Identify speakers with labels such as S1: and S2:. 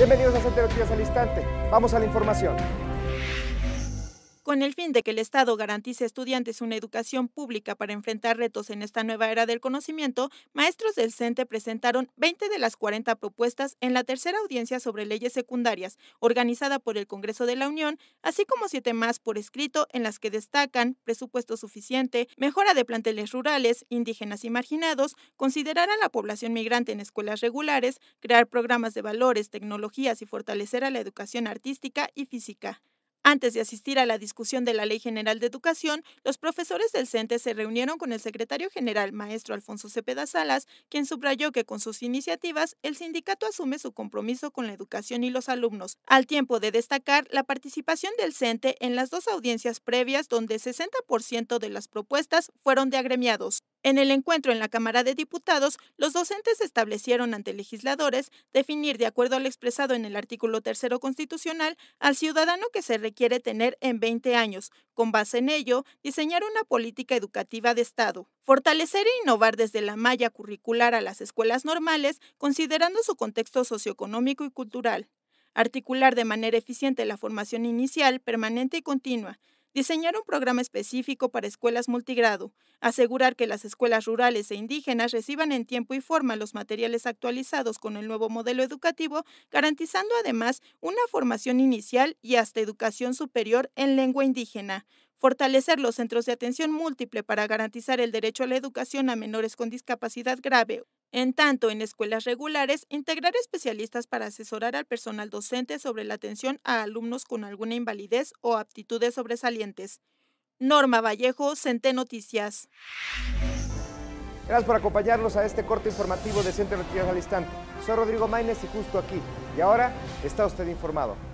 S1: Bienvenidos a Centerotías al Instante. Vamos a la información.
S2: Con el fin de que el Estado garantice a estudiantes una educación pública para enfrentar retos en esta nueva era del conocimiento, maestros del CENTE presentaron 20 de las 40 propuestas en la tercera audiencia sobre leyes secundarias, organizada por el Congreso de la Unión, así como siete más por escrito, en las que destacan presupuesto suficiente, mejora de planteles rurales, indígenas y marginados, considerar a la población migrante en escuelas regulares, crear programas de valores, tecnologías y fortalecer a la educación artística y física. Antes de asistir a la discusión de la Ley General de Educación, los profesores del CENTE se reunieron con el secretario general, maestro Alfonso Cepeda Salas, quien subrayó que con sus iniciativas el sindicato asume su compromiso con la educación y los alumnos, al tiempo de destacar la participación del CENTE en las dos audiencias previas donde 60% de las propuestas fueron de agremiados. En el encuentro en la Cámara de Diputados, los docentes establecieron ante legisladores definir, de acuerdo al expresado en el artículo tercero constitucional, al ciudadano que se quiere tener en 20 años. Con base en ello, diseñar una política educativa de Estado. Fortalecer e innovar desde la malla curricular a las escuelas normales, considerando su contexto socioeconómico y cultural. Articular de manera eficiente la formación inicial, permanente y continua diseñar un programa específico para escuelas multigrado, asegurar que las escuelas rurales e indígenas reciban en tiempo y forma los materiales actualizados con el nuevo modelo educativo, garantizando además una formación inicial y hasta educación superior en lengua indígena, fortalecer los centros de atención múltiple para garantizar el derecho a la educación a menores con discapacidad grave en tanto, en escuelas regulares, integrar especialistas para asesorar al personal docente sobre la atención a alumnos con alguna invalidez o aptitudes sobresalientes. Norma Vallejo, Cente Noticias.
S1: Gracias por acompañarnos a este corte informativo de Cente Noticias al Soy Rodrigo Maínez y justo aquí. Y ahora está usted informado.